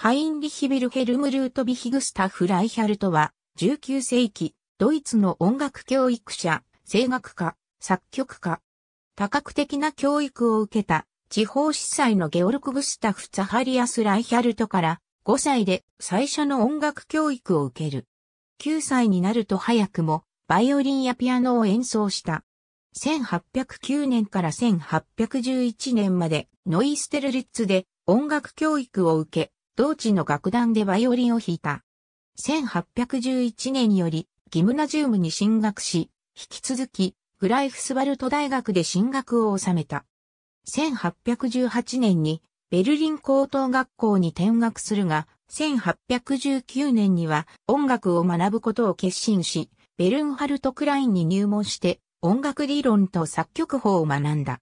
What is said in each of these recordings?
ハインリヒ・ビルヘルム・ルートビヒグスタフ・ライヒャルトは、19世紀、ドイツの音楽教育者、声楽家、作曲家。多角的な教育を受けた、地方司祭のゲオルク・グスタフ・ザハリアス・ライヒャルトから、5歳で最初の音楽教育を受ける。9歳になると早くも、バイオリンやピアノを演奏した。1809年から1811年までノイステルリッツで音楽教育を受け、同地の楽団でバイオリンを弾いた。1811年より、ギムナジウムに進学し、引き続き、グライフスバルト大学で進学を収めた。1818年に、ベルリン高等学校に転学するが、1819年には音楽を学ぶことを決心し、ベルンハルト・クラインに入門して音楽理論と作曲法を学んだ。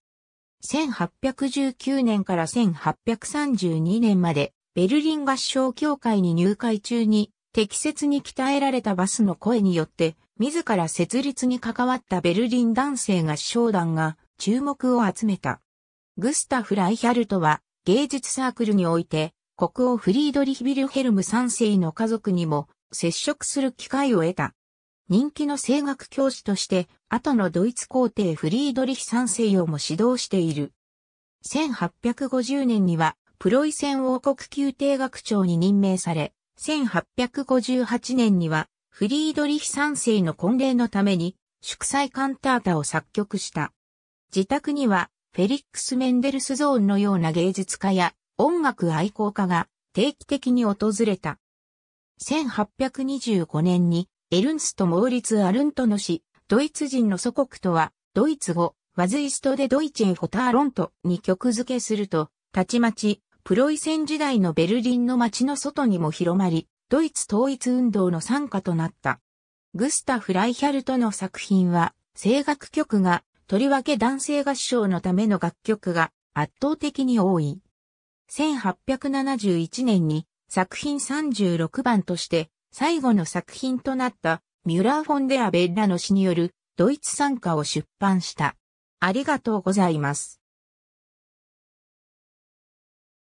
1819年から1832年までベルリン合唱協会に入会中に適切に鍛えられたバスの声によって、自ら設立に関わったベルリン男性合唱団が注目を集めた。グスタフ・ライヒャルトは芸術サークルにおいて国王フリードリヒ・ビルヘルム3世の家族にも接触する機会を得た。人気の声楽教師として後のドイツ皇帝フリードリヒ3世をも指導している。1850年にはプロイセン王国宮廷学長に任命され、1858年には、フリードリヒ三世の婚礼のために、祝祭カンタータを作曲した。自宅には、フェリックス・メンデルスゾーンのような芸術家や音楽愛好家が定期的に訪れた。1825年に、エルンスト・モーリツ・アルントの死、ドイツ人の祖国とは、ドイツ語、ワズイストでドイチェン・フォターロントに曲付けすると、たちまち、プロイセン時代のベルリンの街の外にも広まり、ドイツ統一運動の参加となった。グスタフ・ライヒャルトの作品は、声楽曲が、とりわけ男性合唱のための楽曲が圧倒的に多い。1871年に作品36番として最後の作品となったミュラー・フォンデア・ベッラの詩によるドイツ参加を出版した。ありがとうございます。